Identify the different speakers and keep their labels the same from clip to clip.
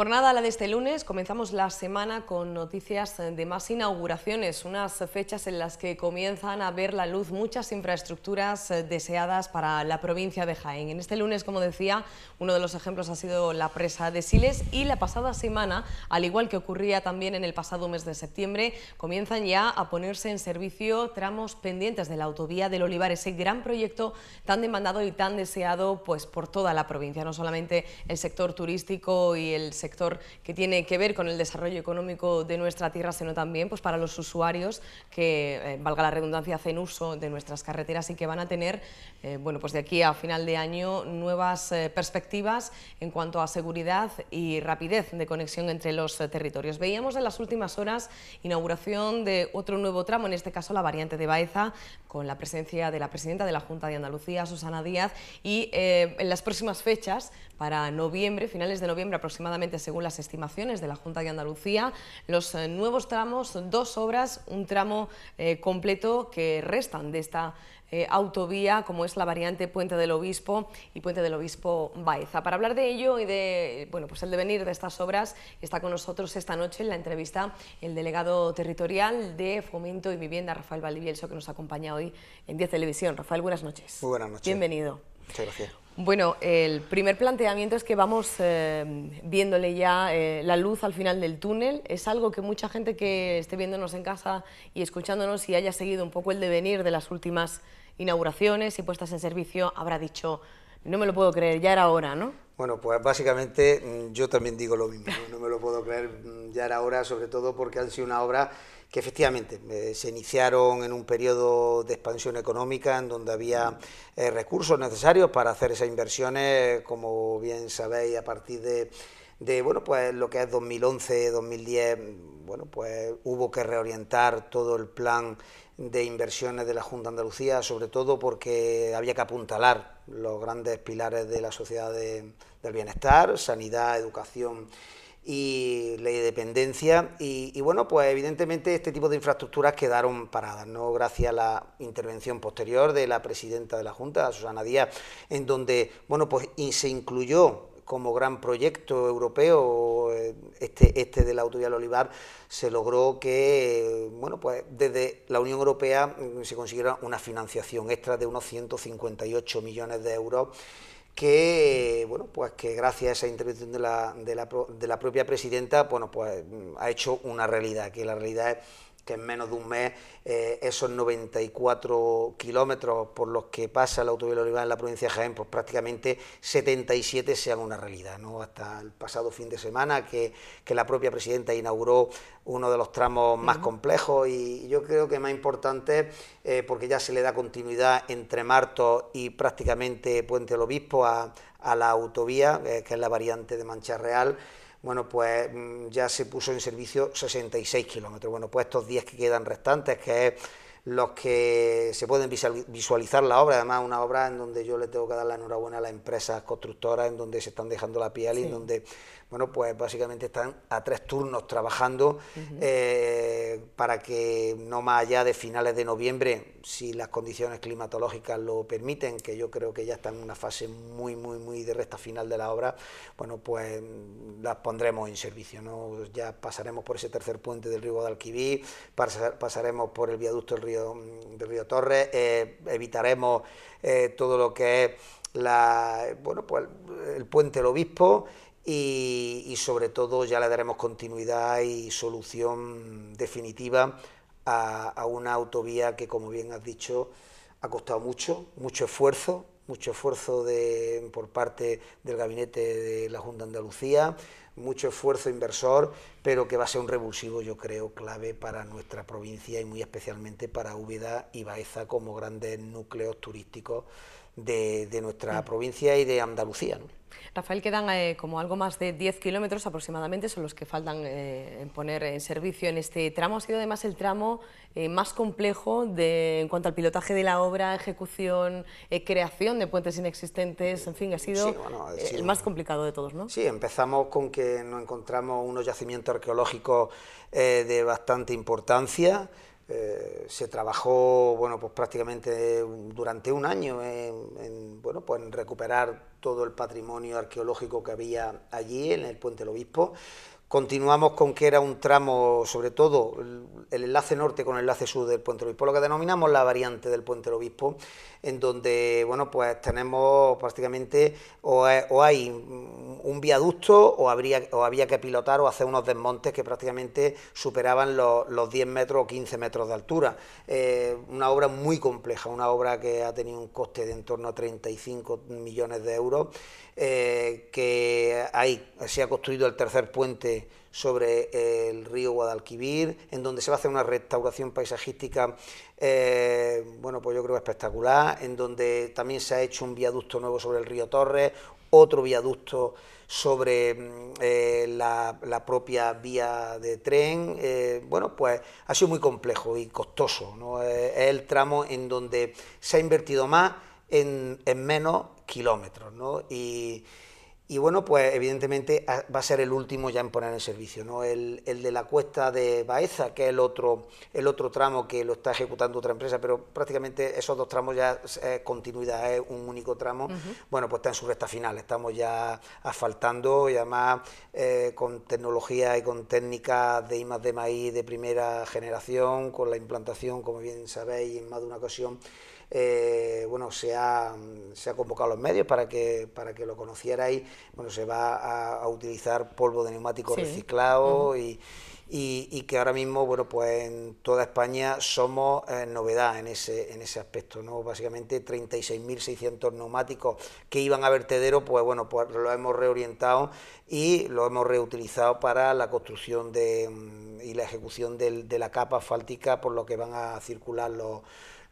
Speaker 1: Jornada la de este lunes, comenzamos la semana con noticias eh, de más inauguraciones, unas fechas en las que comienzan a ver la luz muchas infraestructuras eh, deseadas para la provincia de Jaén. En este lunes, como decía, uno de los ejemplos ha sido la presa de Siles y la pasada semana, al igual que ocurría también en el pasado mes de septiembre, comienzan ya a ponerse en servicio tramos pendientes de la autovía del Olivar, ese gran proyecto tan demandado y tan deseado pues, por toda la provincia, no solamente el sector turístico y el sector que tiene que ver con el desarrollo económico de nuestra tierra, sino también pues, para los usuarios que, eh, valga la redundancia, hacen uso de nuestras carreteras y que van a tener, eh, bueno, pues de aquí a final de año, nuevas eh, perspectivas en cuanto a seguridad y rapidez de conexión entre los territorios. Veíamos en las últimas horas inauguración de otro nuevo tramo, en este caso la variante de Baeza, con la presencia de la presidenta de la Junta de Andalucía, Susana Díaz, y en las próximas fechas, para noviembre, finales de noviembre aproximadamente, según las estimaciones de la Junta de Andalucía, los eh, nuevos tramos, dos obras, un tramo eh, completo que restan de esta eh, autovía, como es la variante Puente del Obispo y Puente del Obispo Baeza. Para hablar de ello y de bueno, pues el devenir de estas obras, está con nosotros esta noche en la entrevista el delegado territorial de Fomento y Vivienda, Rafael Valdivielso, que nos acompaña hoy en 10 Televisión. Rafael, buenas noches. buenas noches. Bienvenido. Muchas gracias. Bueno, el primer planteamiento es que vamos eh, viéndole ya eh, la luz al final del túnel. Es algo que mucha gente que esté viéndonos en casa y escuchándonos y haya seguido un poco el devenir de las últimas inauguraciones y puestas en servicio habrá dicho, no me lo puedo creer, ya era hora, ¿no?
Speaker 2: Bueno, pues básicamente mm, yo también digo lo mismo, no me lo puedo creer, mm, ya era hora, sobre todo porque han sido una obra que efectivamente eh, se iniciaron en un periodo de expansión económica en donde había mm. eh, recursos necesarios para hacer esas inversiones, como bien sabéis, a partir de, bueno, pues lo que es 2011, 2010, bueno, pues hubo que reorientar todo el plan de inversiones de la Junta de Andalucía, sobre todo porque había que apuntalar los grandes pilares de la sociedad del bienestar, sanidad, educación y ley de dependencia. Y, bueno, pues evidentemente este tipo de infraestructuras quedaron paradas, ¿no? Gracias a la intervención posterior de la presidenta de la Junta, Susana Díaz, en donde, bueno, pues se incluyó como gran proyecto europeo, eh, este, este de la Autovía del Olivar, se logró que, bueno, pues desde la Unión Europea mm, se consiguiera una financiación extra de unos 158 millones de euros que bueno pues que gracias a esa intervención de la, de la, de la propia presidenta bueno pues mm, ha hecho una realidad que la realidad es que en menos de un mes eh, esos 94 kilómetros por los que pasa la autovía Olivar en la provincia de Jaén, pues prácticamente 77 sean una realidad. ¿no? Hasta el pasado fin de semana que, que la propia presidenta inauguró uno de los tramos más complejos y yo creo que más importante eh, porque ya se le da continuidad entre Marto y prácticamente Puente del Obispo a, la autovía, eh, que es la variante de Mancha Real bueno, pues mm, ya se puso en servicio 66 kilómetros. Bueno, pues estos 10 que quedan restantes, que es los que se pueden visualizar la obra, además una obra en donde yo le tengo que dar la enhorabuena a las empresas constructoras, en donde se están dejando la piel y en donde bueno, pues básicamente están a tres turnos trabajando eh, para que no más allá de finales de noviembre, si las condiciones climatológicas lo permiten, que yo creo que ya están en una fase muy, muy, muy de recta final de la obra, bueno, pues las pondremos en servicio, ¿no? Ya pasaremos por ese tercer puente del río Guadalquivir, pasaremos por el viaducto del río, del río Torres, eh, evitaremos eh, todo lo que es la, bueno, pues el, el puente del obispo y, sobre todo ya le daremos continuidad y solución definitiva a, una autovía que, como bien has dicho, ha costado mucho, mucho esfuerzo, mucho esfuerzo de, por parte del gabinete de la Junta de Andalucía, mucho esfuerzo inversor, pero que va a ser un revulsivo, yo creo, clave para nuestra provincia y muy especialmente para Úbeda y Baeza como grandes núcleos turísticos de, nuestra mm. provincia y de Andalucía.
Speaker 1: Rafael, quedan eh, como algo más de 10 kilómetros aproximadamente, son los que faltan eh, en poner en servicio en este tramo. Ha sido además el tramo eh, más complejo de, en cuanto al pilotaje de la obra, ejecución, creación de puentes inexistentes, en fin, ha sido,
Speaker 2: el más complicado de todos, ¿no? Sí, empezamos con que nos encontramos unos yacimientos arqueológicos de bastante importancia. Eh, se trabajó bueno, pues prácticamente durante un año en, bueno, pues en recuperar todo el patrimonio arqueológico que había allí en el Puente del Obispo, Continuamos con que era un tramo, sobre todo el enlace norte con el enlace sur del Puente Obispo, lo que denominamos la variante del Puente Obispo, en donde bueno, pues tenemos prácticamente o, hay un viaducto o, habría, o había que pilotar o hacer unos desmontes que prácticamente superaban los, 10 metros o 15 metros de altura. Eh, una obra muy compleja, una obra que ha tenido un coste de en torno a 35 millones de euros eh, que ahí se ha construido el tercer puente sobre eh, el río Guadalquivir, en donde se va a hacer una restauración paisajística, eh, bueno, pues yo creo espectacular, en donde también se ha hecho un viaducto nuevo sobre el río Torres, otro viaducto sobre mm, la, propia vía de tren. bueno, pues ha sido muy complejo y costoso. ¿no? es el tramo en donde se ha invertido más en menos kilómetros, ¿no? Y, bueno, pues evidentemente ah, va a ser el último ya en poner en servicio, ¿no? El, de la cuesta de Baeza, que es el otro, el otro tramo que lo está ejecutando otra empresa, pero prácticamente esos dos tramos ya es continuidad, es un único tramo. Bueno, pues está en su recta final, estamos ya asfaltando y además eh, con tecnología y con técnicas de IMAX de maíz de primera generación, con la implantación, como bien sabéis, en más de una ocasión eh, bueno, se ha, se ha convocado los medios para que, para que lo conocierais. Bueno, se va a, utilizar polvo de neumático reciclado y, y, que ahora mismo, bueno, pues en toda España somos eh, novedad en ese, en ese aspecto, ¿no? Básicamente 36.600 neumáticos que iban a vertedero, pues bueno, pues lo hemos reorientado y lo hemos reutilizado para la construcción de, mm, y la ejecución de la capa asfáltica por lo que van a circular los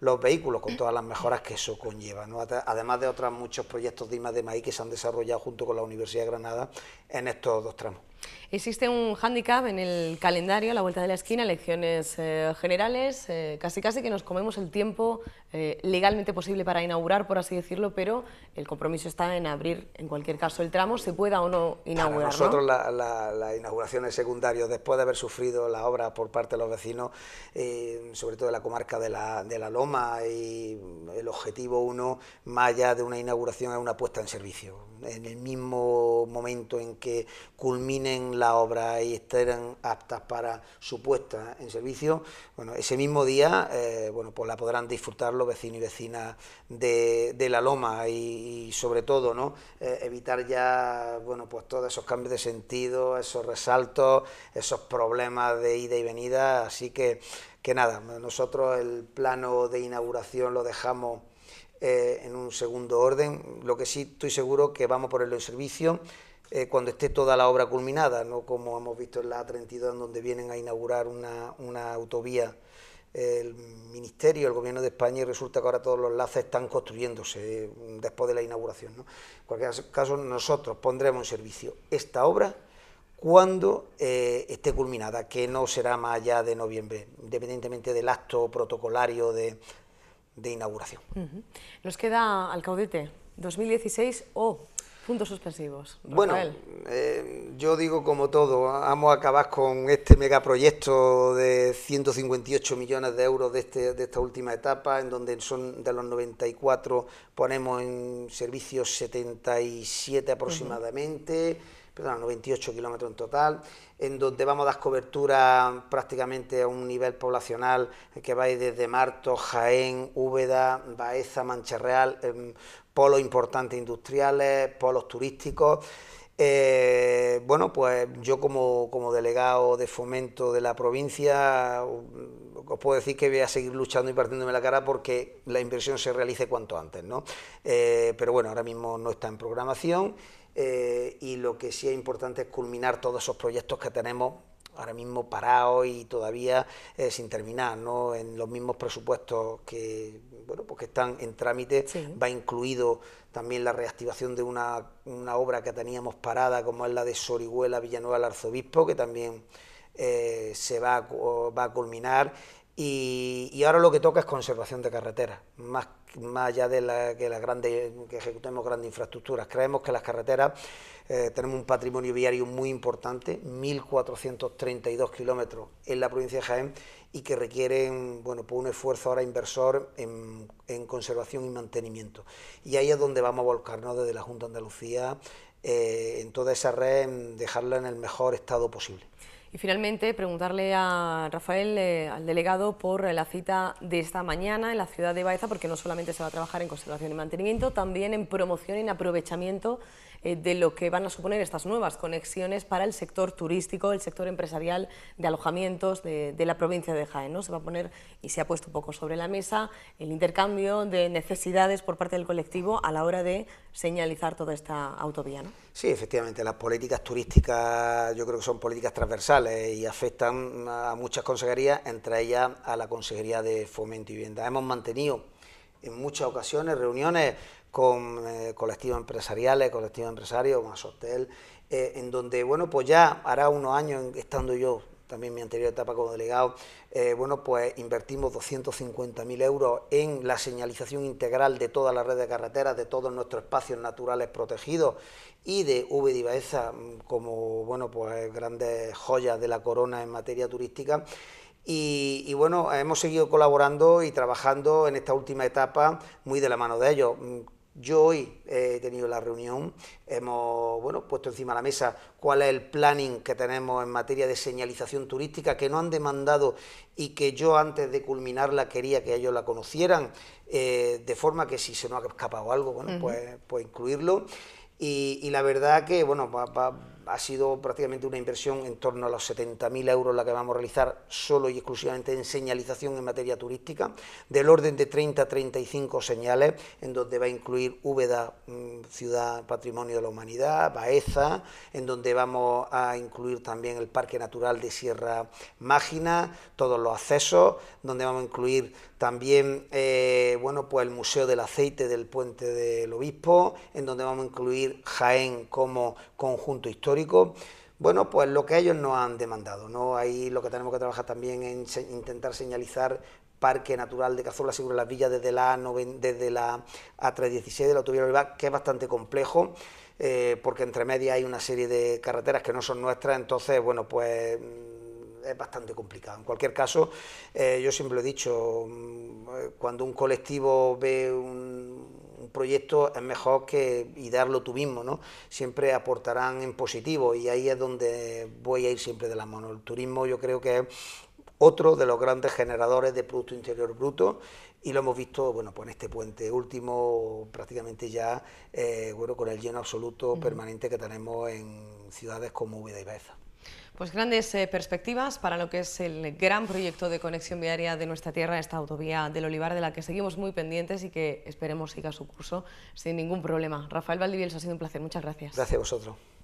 Speaker 2: los vehículos con todas las mejoras que eso conlleva, además de otros muchos proyectos de de maíz que se han desarrollado junto con la Universidad de Granada en estos dos tramos.
Speaker 1: Existe un hándicap en el calendario, a la vuelta de la esquina, elecciones eh, generales, eh, casi casi que nos comemos el tiempo eh, legalmente posible para inaugurar, por así decirlo, pero el compromiso está en abrir, en cualquier caso, el tramo, se pueda o no inaugurar. Para nosotros
Speaker 2: la, la, inauguración es secundario, después de haber sufrido la obra por parte de los vecinos, sobre todo de la comarca de la, de la Loma, y el objetivo uno, más allá de una inauguración, es una puesta en servicio. En el mismo momento en que culmine la obra y estén aptas para su puesta en servicio, bueno, ese mismo día eh, bueno, pues la podrán disfrutar los vecinos y vecinas de, la loma y, sobre todo ¿no? Eh, evitar ya bueno, pues todos esos cambios de sentido, esos resaltos, esos problemas de ida y venida. Así que, que nada, nosotros el plano de inauguración lo dejamos eh, en un segundo orden. Lo que sí estoy seguro que vamos a ponerlo en servicio eh, cuando esté toda la obra culminada, no como hemos visto en la A32, en donde vienen a inaugurar una, autovía el Ministerio, el Gobierno de España, y resulta que ahora todos los enlaces están construyéndose eh, después de la inauguración. En cualquier caso, nosotros pondremos en servicio esta obra cuando eh, esté culminada, que no será más allá de noviembre, independientemente del acto protocolario de, inauguración.
Speaker 1: Nos queda, alcaudete, 2016 o... Puntos suspensivos. Bueno,
Speaker 2: eh, yo digo como todo, vamos a acabar con este megaproyecto de 158 millones de euros de, este, de esta última etapa, en donde son de los 94 ponemos en servicio 77 aproximadamente. perdón, 98 kilómetros en total, en donde vamos a dar cobertura prácticamente a un nivel poblacional que va desde Marto, Jaén, Úbeda, Baeza, Mancha Real, em, polos importantes industriales, polos turísticos. Eh, bueno, pues yo como, delegado de fomento de la provincia mm, os puedo decir que voy a seguir luchando y partiéndome la cara porque la inversión se realice cuanto antes, ¿no? Eh, pero bueno, ahora mismo no está en programación eh, y lo que sí es importante es culminar todos esos proyectos que tenemos ahora mismo parado y todavía eh, sin terminar, En los mismos presupuestos que, bueno, pues están en trámite, va incluido también la reactivación de una, obra que teníamos parada, como es la de Sorihuela, Villanueva, el Arzobispo, que también eh, se va, va a culminar y, ahora lo que toca es conservación de carreteras, más, allá de que, que ejecutemos grandes infraestructuras. Creemos que las carreteras eh, tenemos un patrimonio viario muy importante, 1.432 kilómetros en la provincia de Jaén, y que requieren bueno, pues un esfuerzo ahora inversor en, conservación y mantenimiento. Y ahí es donde vamos a volcarnos desde la Junta de Andalucía eh, en toda esa red, dejarla en el mejor estado posible.
Speaker 1: Y finalmente, preguntarle a Rafael, eh, al delegado, por la cita de esta mañana en la ciudad de Baeza, porque no solamente se va a trabajar en conservación y mantenimiento, también en promoción y en aprovechamiento eh, de lo que van a suponer estas nuevas conexiones para el sector turístico, el sector empresarial de alojamientos de, de, la provincia de Jaén. ¿no? Se va a poner, y se ha puesto un poco sobre la mesa, el intercambio de necesidades por parte del colectivo a la hora de señalizar toda esta autovía. ¿no?
Speaker 2: Sí, efectivamente, las políticas turísticas yo creo que son políticas transversales y afectan a muchas consejerías, entre ellas a la Consejería de Fomento y Vivienda. Hemos mantenido en muchas ocasiones reuniones con eh, colectivos empresariales, colectivos empresarios, más hotel, eh, en donde, bueno, pues ya hará unos años, estando yo también mi anterior etapa como delegado, eh, bueno, pues invertimos 250.000 euros en la señalización integral de toda la red de carreteras, de todos nuestros espacios naturales protegidos y de V de mm, como, bueno, pues grandes joyas de la corona en materia turística. Y, y, bueno, hemos seguido colaborando y trabajando en esta última etapa muy de la mano de ellos. Mm, yo hoy he tenido la reunión, hemos bueno, puesto encima la mesa cuál es el planning que tenemos en materia de señalización turística que no han demandado y que yo antes de culminarla quería que ellos la conocieran, eh, de forma que si se nos ha escapado algo, bueno, pues, pues, incluirlo. Y, la verdad que, bueno, ha sido prácticamente una inversión en torno a los 70.000 euros la que vamos a realizar solo y exclusivamente en señalización en materia turística, del orden de 30 a 35 señales, en donde va a incluir Úbeda, mm, Ciudad Patrimonio de la Humanidad, Baeza, en donde vamos a incluir también el Parque Natural de Sierra Mágina, todos los accesos, donde vamos a incluir también eh, bueno, pues el Museo del Aceite del Puente del Obispo, en donde vamos a incluir Jaén como conjunto histórico, bueno, pues lo que ellos nos han demandado. ¿no? Ahí lo que tenemos que trabajar también es intentar señalizar Parque Natural de Cazorla sobre Las Villas desde la, a desde la A316 de la que es bastante complejo. Eh, porque entre medias hay una serie de carreteras que no son nuestras, entonces, bueno, pues es bastante complicado. En cualquier caso, eh, yo siempre lo he dicho, mm, eh, cuando un colectivo ve un, proyecto es mejor que darlo tú mismo, ¿no? Siempre aportarán en positivo y ahí es donde voy a ir siempre de la mano. El turismo yo creo que es otro de los grandes generadores de Producto Interior Bruto y lo hemos visto bueno pues en este puente último prácticamente ya eh, bueno con el lleno absoluto permanente que tenemos en ciudades como Ubeda y Baeza.
Speaker 1: Pues grandes eh, perspectivas para lo que es el gran proyecto de conexión viaria de nuestra tierra, esta autovía del Olivar, de la que seguimos muy pendientes y que esperemos siga su curso sin ningún problema. Rafael Valdivielso, ha sido un placer, muchas gracias.
Speaker 2: Gracias a vosotros.